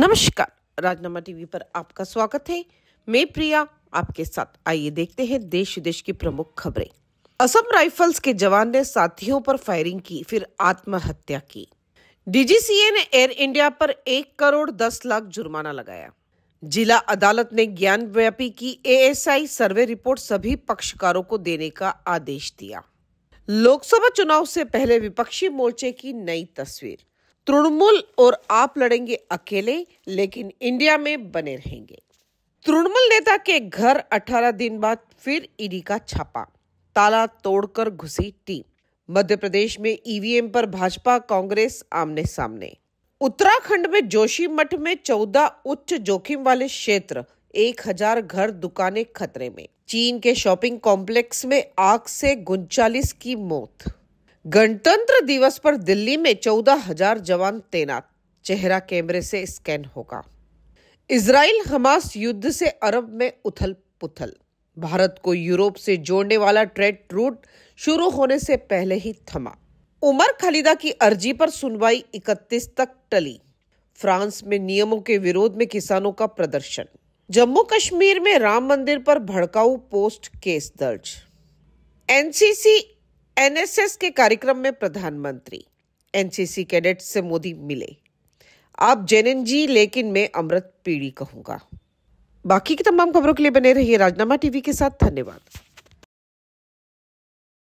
नमस्कार राजनामा टीवी पर आपका स्वागत है मैं प्रिया आपके साथ आइए देखते हैं देश विदेश की प्रमुख खबरें असम राइफल्स के जवान ने साथियों पर फायरिंग की फिर आत्महत्या की डीजीसीए ने एयर इंडिया पर एक करोड़ दस लाख जुर्माना लगाया जिला अदालत ने ज्ञान व्यापी की एएसआई सर्वे रिपोर्ट सभी पक्षकारों को देने का आदेश दिया लोकसभा चुनाव से पहले विपक्षी मोर्चे की नई तस्वीर तृणमूल और आप लड़ेंगे अकेले लेकिन इंडिया में बने रहेंगे तृणमूल नेता के घर 18 दिन बाद फिर ईडी का छापा ताला तोड़कर घुसी टीम मध्य प्रदेश में ईवीएम पर भाजपा कांग्रेस आमने सामने उत्तराखंड में जोशी मठ में 14 उच्च जोखिम वाले क्षेत्र 1000 घर दुकानें खतरे में चीन के शॉपिंग कॉम्प्लेक्स में आग से गुनचालीस की मौत गणतंत्र दिवस पर दिल्ली में चौदह हजार जवान तैनात चेहरा कैमरे से स्कैन होगा इसराइल हमास युद्ध से अरब में उथल पुथल भारत को यूरोप से जोड़ने वाला ट्रेड रूट शुरू होने से पहले ही थमा उमर खलीदा की अर्जी पर सुनवाई 31 तक टली फ्रांस में नियमों के विरोध में किसानों का प्रदर्शन जम्मू कश्मीर में राम मंदिर पर भड़काऊ पोस्ट केस दर्ज एनसीसी एनएसएस के कार्यक्रम में प्रधानमंत्री एनसीसी कैडेट से मोदी मिले आप जेनन जी लेकिन मैं अमृत पीढ़ी कहूंगा बाकी की तमाम खबरों के लिए बने रहिए राजनामा टीवी के साथ धन्यवाद